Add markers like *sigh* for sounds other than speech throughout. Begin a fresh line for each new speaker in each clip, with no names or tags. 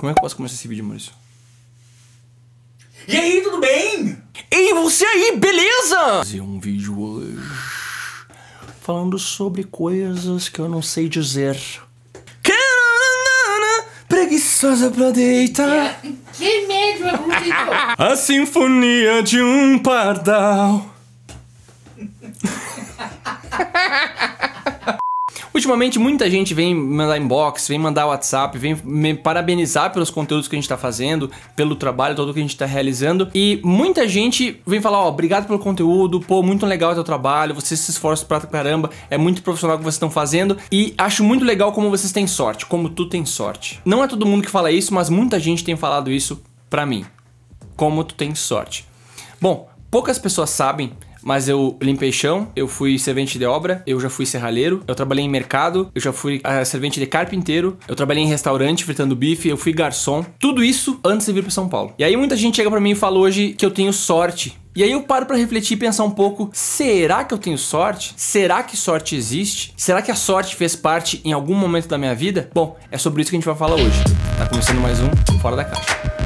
Como é que eu posso começar esse vídeo, Maurício? E aí, tudo bem? E você aí, beleza? Fazer um vídeo hoje falando sobre coisas que eu não sei dizer. Preguiçosa pra deitar. Que medo, é A sinfonia de um pardal. *laughs* Ultimamente, muita gente vem mandar inbox, vem mandar WhatsApp, vem me parabenizar pelos conteúdos que a gente tá fazendo, pelo trabalho todo que a gente tá realizando. E muita gente vem falar, ó, oh, obrigado pelo conteúdo, pô, muito legal o teu trabalho, vocês se esforçam pra caramba, é muito profissional o que vocês estão fazendo. E acho muito legal como vocês têm sorte, como tu tem sorte. Não é todo mundo que fala isso, mas muita gente tem falado isso pra mim. Como tu tem sorte. Bom, poucas pessoas sabem, mas eu limpei chão, eu fui servente de obra, eu já fui serralheiro, eu trabalhei em mercado, eu já fui ah, servente de carpinteiro, eu trabalhei em restaurante fritando bife, eu fui garçom. Tudo isso antes de vir para São Paulo. E aí muita gente chega para mim e fala hoje que eu tenho sorte e aí eu paro para refletir e pensar um pouco: será que eu tenho sorte? Será que sorte existe? Será que a sorte fez parte em algum momento da minha vida? Bom, é sobre isso que a gente vai falar hoje. Tá começando mais um Fora da Caixa.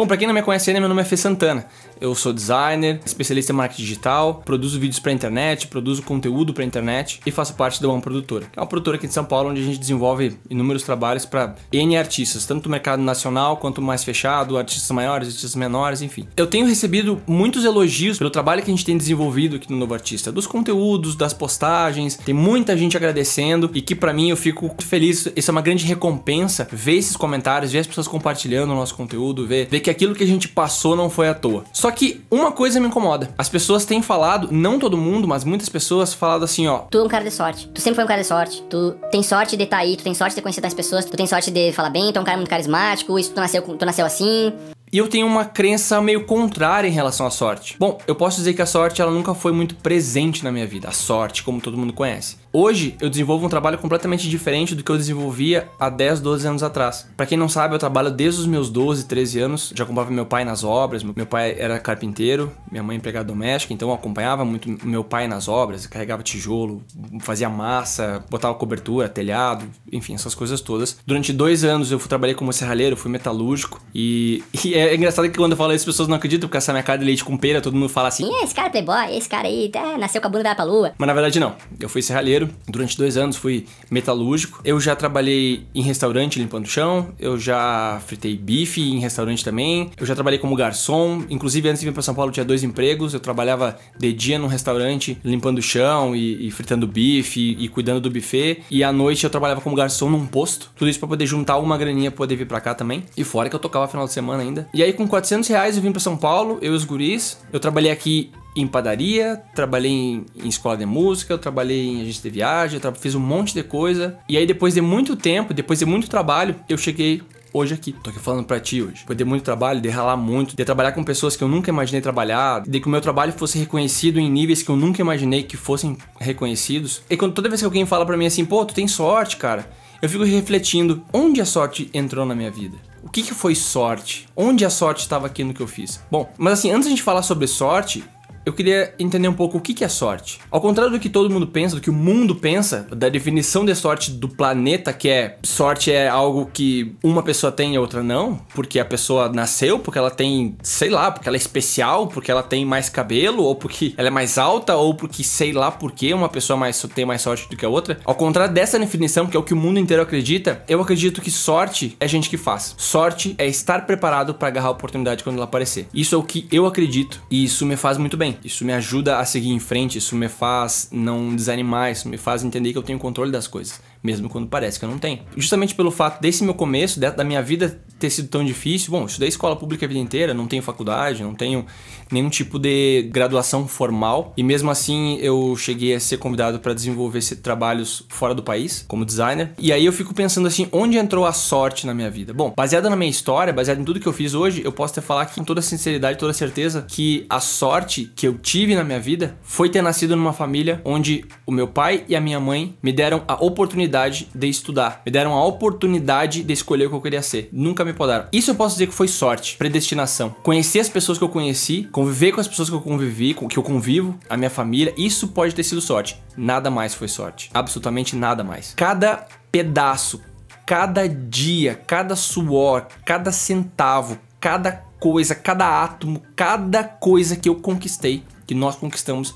Bom, para quem não me conhece ainda, meu nome é Fê Santana. Eu sou designer, especialista em marketing digital, produzo vídeos para internet, produzo conteúdo para internet e faço parte da One Produtora. É uma produtora aqui de São Paulo onde a gente desenvolve inúmeros trabalhos para N artistas, tanto no mercado nacional quanto mais fechado, artistas maiores, artistas menores, enfim. Eu tenho recebido muitos elogios pelo trabalho que a gente tem desenvolvido aqui no Novo Artista, dos conteúdos, das postagens, tem muita gente agradecendo e que para mim eu fico feliz. Isso é uma grande recompensa ver esses comentários, ver as pessoas compartilhando o nosso conteúdo, ver, ver que que aquilo que a gente passou não foi à toa. Só que uma coisa me incomoda. As pessoas têm falado, não todo mundo, mas muitas pessoas falado assim, ó. Tu é um cara de sorte. Tu sempre foi um cara de sorte. Tu tem sorte de estar tá aí, tu tem sorte de conhecer as pessoas, tu tem sorte de falar bem, tu é um cara muito carismático, isso tu nasceu, tu nasceu assim. E eu tenho uma crença meio contrária em relação à sorte. Bom, eu posso dizer que a sorte ela nunca foi muito presente na minha vida. A sorte, como todo mundo conhece. Hoje eu desenvolvo um trabalho completamente diferente do que eu desenvolvia há 10, 12 anos atrás. Para quem não sabe, eu trabalho desde os meus 12, 13 anos, já acompanhava meu pai nas obras, meu pai era carpinteiro, minha mãe empregada doméstica, então eu acompanhava muito meu pai nas obras, carregava tijolo, fazia massa, botava cobertura, telhado, enfim, essas coisas todas. Durante dois anos eu trabalhei como serralheiro, fui metalúrgico e, e é engraçado que quando eu falo isso as pessoas não acreditam, porque essa minha cara de leite com pera, todo mundo fala assim, esse cara é playboy, esse cara aí tá, nasceu com a bunda da pra lua. Mas na verdade não, eu fui serralheiro, pedreiro. Durante dois anos fui metalúrgico. Eu já trabalhei em restaurante limpando o chão. Eu já fritei bife em restaurante também. Eu já trabalhei como garçom. Inclusive, antes de vir para São Paulo, tinha dois empregos. Eu trabalhava de dia num restaurante limpando o chão e, e fritando bife e, e, cuidando do buffet. E à noite eu trabalhava como garçom num posto. Tudo isso para poder juntar uma graninha pra poder vir para cá também. E fora que eu tocava final de semana ainda. E aí, com 400 reais, eu vim para São Paulo, eu e os guris. Eu trabalhei aqui em padaria, trabalhei em, em escola de música, eu trabalhei em agência de viagem, eu fiz um monte de coisa. E aí depois de muito tempo, depois de muito trabalho, eu cheguei hoje aqui. Tô aqui falando pra ti hoje. Foi de muito trabalho, de ralar muito, de trabalhar com pessoas que eu nunca imaginei trabalhar, de que o meu trabalho fosse reconhecido em níveis que eu nunca imaginei que fossem reconhecidos. E quando toda vez que alguém fala para mim assim, pô, tu tem sorte, cara, eu fico refletindo onde a sorte entrou na minha vida. O que, que foi sorte? Onde a sorte estava aqui no que eu fiz? Bom, mas assim, antes de a gente falar sobre sorte, eu queria entender um pouco o que é sorte. Ao contrário do que todo mundo pensa, do que o mundo pensa, da definição de sorte do planeta, que é sorte é algo que uma pessoa tem e outra não, porque a pessoa nasceu, porque ela tem, sei lá, porque ela é especial, porque ela tem mais cabelo, ou porque ela é mais alta, ou porque sei lá por que uma pessoa mais, tem mais sorte do que a outra. Ao contrário dessa definição, que é o que o mundo inteiro acredita, eu acredito que sorte é gente que faz. Sorte é estar preparado para agarrar a oportunidade quando ela aparecer. Isso é o que eu acredito e isso me faz muito bem. Isso me ajuda a seguir em frente, isso me faz não desanimar, isso me faz entender que eu tenho controle das coisas mesmo quando parece que eu não tenho. Justamente pelo fato desse meu começo, da minha vida ter sido tão difícil, bom, estudei escola pública a vida inteira, não tenho faculdade, não tenho nenhum tipo de graduação formal e mesmo assim eu cheguei a ser convidado para desenvolver trabalhos fora do país como designer. E aí eu fico pensando assim, onde entrou a sorte na minha vida? Bom, baseada na minha história, baseado em tudo que eu fiz hoje, eu posso até falar que, com toda sinceridade, toda certeza que a sorte que eu tive na minha vida foi ter nascido numa família onde o meu pai e a minha mãe me deram a oportunidade de estudar. Me deram a oportunidade de escolher o que eu queria ser. Nunca me podaram. Isso eu posso dizer que foi sorte, predestinação. Conhecer as pessoas que eu conheci, conviver com as pessoas que eu convivi, com que eu convivo, a minha família, isso pode ter sido sorte. Nada mais foi sorte. Absolutamente nada mais. Cada pedaço, cada dia, cada suor, cada centavo, cada coisa, cada átomo, cada coisa que eu conquistei, que nós conquistamos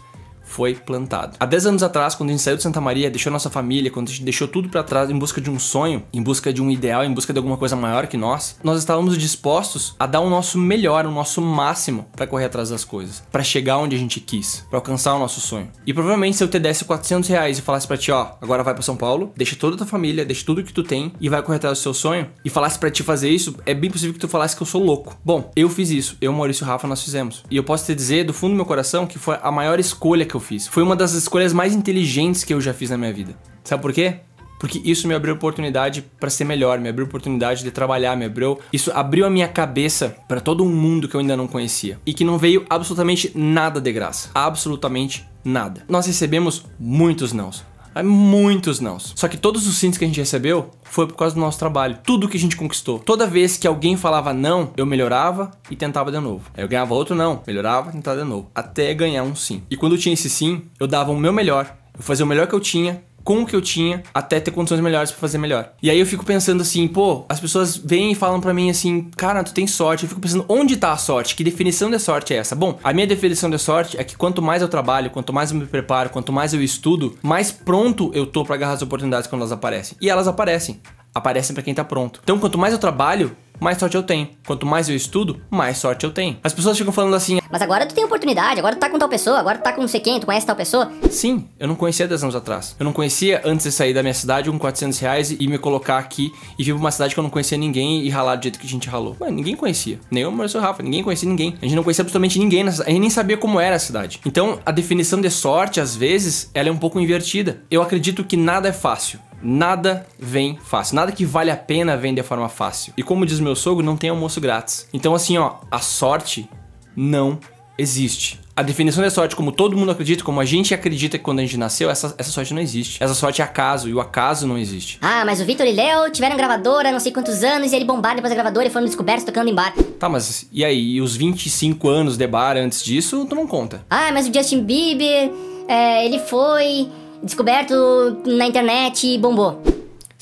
foi plantado. Há 10 anos atrás, quando a gente saiu de Santa Maria, deixou nossa família, quando a gente deixou tudo para trás em busca de um sonho, em busca de um ideal, em busca de alguma coisa maior que nós, nós estávamos dispostos a dar o nosso melhor, o nosso máximo para correr atrás das coisas, para chegar onde a gente quis, para alcançar o nosso sonho. E provavelmente se eu te desse 400 reais e falasse para ti, ó, agora vai para São Paulo, deixa toda a tua família, deixa tudo que tu tem e vai correr atrás do seu sonho, e falasse para ti fazer isso, é bem possível que tu falasse que eu sou louco. Bom, eu fiz isso, eu, Maurício Rafa, nós fizemos. E eu posso te dizer do fundo do meu coração que foi a maior escolha que eu fiz. Foi uma das escolhas mais inteligentes que eu já fiz na minha vida. Sabe por quê? Porque isso me abriu oportunidade para ser melhor, me abriu oportunidade de trabalhar, me abriu. Isso abriu a minha cabeça para todo um mundo que eu ainda não conhecia e que não veio absolutamente nada de graça. Absolutamente nada. Nós recebemos muitos nãos Muitos não. Só que todos os sims que a gente recebeu foi por causa do nosso trabalho. Tudo que a gente conquistou. Toda vez que alguém falava não, eu melhorava e tentava de novo. Aí eu ganhava outro não, melhorava, tentava de novo. Até ganhar um sim. E quando eu tinha esse sim, eu dava o meu melhor. Eu fazia o melhor que eu tinha com o que eu tinha até ter condições melhores para fazer melhor. E aí eu fico pensando assim, pô, as pessoas vêm e falam para mim assim, cara, tu tem sorte. Eu fico pensando, onde tá a sorte? Que definição de sorte é essa? Bom, a minha definição de sorte é que quanto mais eu trabalho, quanto mais eu me preparo, quanto mais eu estudo, mais pronto eu tô para agarrar as oportunidades quando elas aparecem. E elas aparecem aparecem para quem tá pronto. Então, quanto mais eu trabalho, mais sorte eu tenho. Quanto mais eu estudo, mais sorte eu tenho. As pessoas ficam falando assim: Mas agora tu tem oportunidade, agora tu tá com tal pessoa, agora tu tá com não sei quem, tu conhece tal pessoa. Sim, eu não conhecia 10 anos atrás. Eu não conhecia antes de sair da minha cidade com 400 reais e me colocar aqui e vir pra uma cidade que eu não conhecia ninguém e ralar do jeito que a gente ralou. Mano, ninguém conhecia. Nem o Marcelo Rafa, ninguém conhecia ninguém. A gente não conhecia absolutamente ninguém, a gente nem sabia como era a cidade. Então, a definição de sorte, às vezes, ela é um pouco invertida. Eu acredito que nada é fácil nada vem fácil. Nada que vale a pena vem de forma fácil. E como diz meu sogro, não tem almoço grátis. Então, assim, ó, a sorte não existe. A definição da sorte, como todo mundo acredita, como a gente acredita que quando a gente nasceu, essa, essa sorte não existe. Essa sorte é acaso, e o acaso não existe. Ah, mas o Vitor e Léo tiveram gravadora não sei quantos anos, e ele bombaram depois da gravadora e foram descobertos tocando em bar. Tá, mas e aí? E os 25 anos de bar antes disso, tu não conta. Ah, mas o Justin Bieber, é, ele foi descoberto na internet e bombou.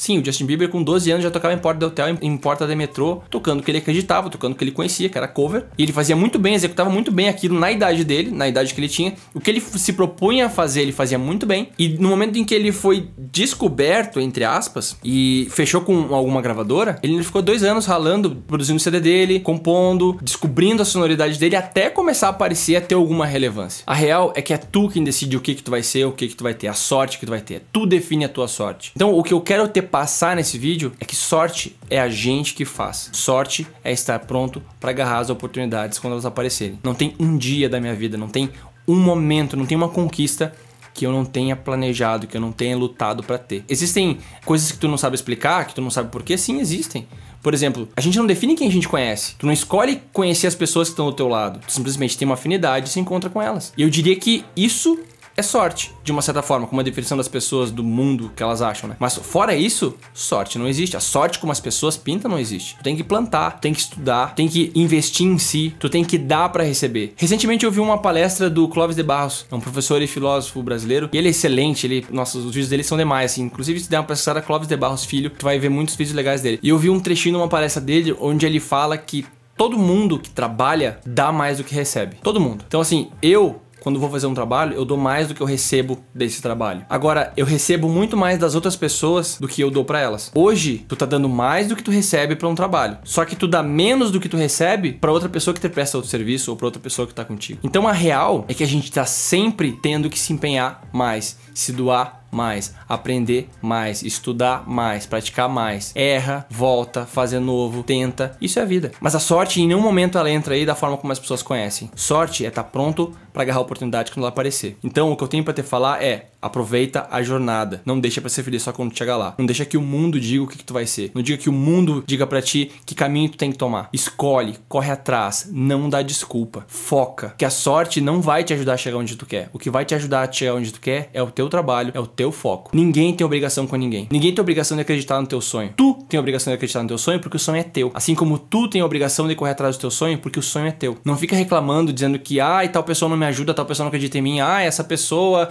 Sim, o Justin Bieber com 12 anos já tocava em porta de hotel, em porta de metrô, tocando o que ele acreditava, tocando o que ele conhecia, que era cover. E ele fazia muito bem, executava muito bem aquilo na idade dele, na idade que ele tinha. O que ele se propunha a fazer, ele fazia muito bem. E no momento em que ele foi descoberto, entre aspas, e fechou com alguma gravadora, ele ficou dois anos ralando, produzindo o CD dele, compondo, descobrindo a sonoridade dele, até começar a aparecer, a ter alguma relevância. A real é que é tu quem decide o que que tu vai ser, o que que tu vai ter, a sorte que tu vai ter. Tu define a tua sorte. Então, o que eu quero ter passar nesse vídeo é que sorte é a gente que faz. Sorte é estar pronto para agarrar as oportunidades quando elas aparecerem. Não tem um dia da minha vida, não tem um momento, não tem uma conquista que eu não tenha planejado, que eu não tenha lutado para ter. Existem coisas que tu não sabe explicar, que tu não sabe por quê? Sim, existem. Por exemplo, a gente não define quem a gente conhece. Tu não escolhe conhecer as pessoas que estão do teu lado. Tu simplesmente tem uma afinidade e se encontra com elas. E eu diria que isso é sorte, de uma certa forma, com a definição das pessoas do mundo que elas acham, né? Mas fora isso, sorte não existe. A sorte como as pessoas pintam não existe. Tu tem que plantar, tem que estudar, tem que investir em si, tu tem que dar para receber. Recentemente eu vi uma palestra do Clóvis de Barros, é um professor e filósofo brasileiro, e ele é excelente, ele, nossa, os vídeos dele são demais, assim. Inclusive, se der uma pesquisada Clóvis de Barros Filho, tu vai ver muitos vídeos legais dele. E eu vi um trechinho numa palestra dele onde ele fala que todo mundo que trabalha dá mais do que recebe. Todo mundo. Então, assim, eu quando vou fazer um trabalho, eu dou mais do que eu recebo desse trabalho. Agora, eu recebo muito mais das outras pessoas do que eu dou para elas. Hoje, tu tá dando mais do que tu recebe para um trabalho. Só que tu dá menos do que tu recebe para outra pessoa que te presta outro serviço ou para outra pessoa que tá contigo. Então a real é que a gente tá sempre tendo que se empenhar mais, se doar mais, aprender mais, estudar mais, praticar mais, erra, volta, fazer novo, tenta. Isso é a vida. Mas a sorte em nenhum momento ela entra aí da forma como as pessoas conhecem. Sorte é estar tá pronto para agarrar a oportunidade quando ela aparecer. Então o que eu tenho para te falar é Aproveita a jornada. Não deixa para ser feliz só quando chegar lá. Não deixa que o mundo diga o que, que tu vai ser. Não diga que o mundo diga para ti que caminho tu tem que tomar. Escolhe, corre atrás, não dá desculpa. Foca, que a sorte não vai te ajudar a chegar onde tu quer. O que vai te ajudar a chegar onde tu quer é o teu trabalho, é o teu o foco. Ninguém tem obrigação com ninguém. Ninguém tem obrigação de acreditar no teu sonho. Tu tem obrigação de acreditar no teu sonho porque o sonho é teu. Assim como tu tem obrigação de correr atrás do teu sonho porque o sonho é teu. Não fica reclamando, dizendo que, ai, tal pessoa não me ajuda, tal pessoa não acredita em mim, ah, essa pessoa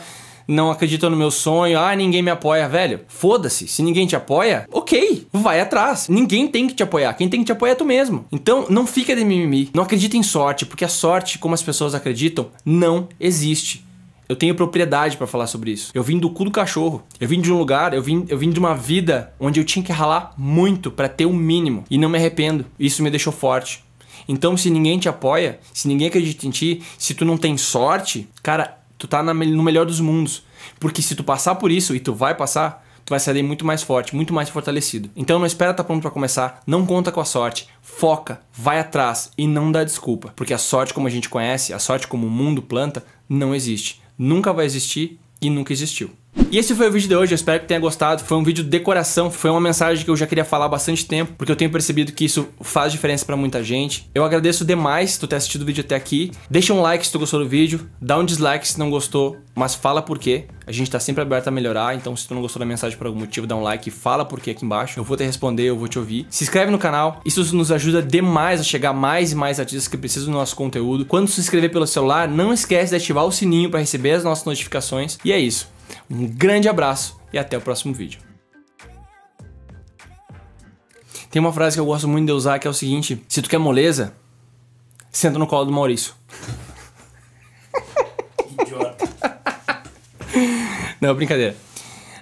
não acredita no meu sonho, ah, ninguém me apoia, velho. Foda-se, se ninguém te apoia, ok, vai atrás. Ninguém tem que te apoiar, quem tem que te apoiar é tu mesmo. Então, não fica de mimimi, não acredita em sorte, porque a sorte, como as pessoas acreditam, não existe. Eu tenho propriedade para falar sobre isso. Eu vim do cu do cachorro. Eu vim de um lugar, eu vim, eu vim de uma vida onde eu tinha que ralar muito para ter o um mínimo e não me arrependo. Isso me deixou forte. Então, se ninguém te apoia, se ninguém acredita em ti, se tu não tem sorte, cara, tu tá na, no melhor dos mundos. Porque se tu passar por isso e tu vai passar, tu vai sair muito mais forte, muito mais fortalecido. Então não espera estar tá pronto para começar, não conta com a sorte, foca, vai atrás e não dá desculpa, porque a sorte como a gente conhece, a sorte como o mundo planta, não existe nunca vai existir e nunca existiu. E esse foi o vídeo de hoje, eu espero que tenha gostado. Foi um vídeo de coração, foi uma mensagem que eu já queria falar há bastante tempo, porque eu tenho percebido que isso faz diferença para muita gente. Eu agradeço demais tu ter assistido o vídeo até aqui. Deixa um like se tu gostou do vídeo, dá um dislike se não gostou, mas fala por quê. A gente tá sempre aberto a melhorar, então se tu não gostou da mensagem por algum motivo, dá um like e fala por quê aqui embaixo. Eu vou te responder, eu vou te ouvir. Se inscreve no canal, isso nos ajuda demais a chegar mais e mais artistas que precisam do nosso conteúdo. Quando se inscrever pelo celular, não esquece de ativar o sininho para receber as nossas notificações. E é isso. Um grande abraço e até o próximo vídeo. Tem uma frase que eu gosto muito de usar que é o seguinte: se tu quer moleza, senta no colo do Maurício. *laughs* Idiota. Não, brincadeira.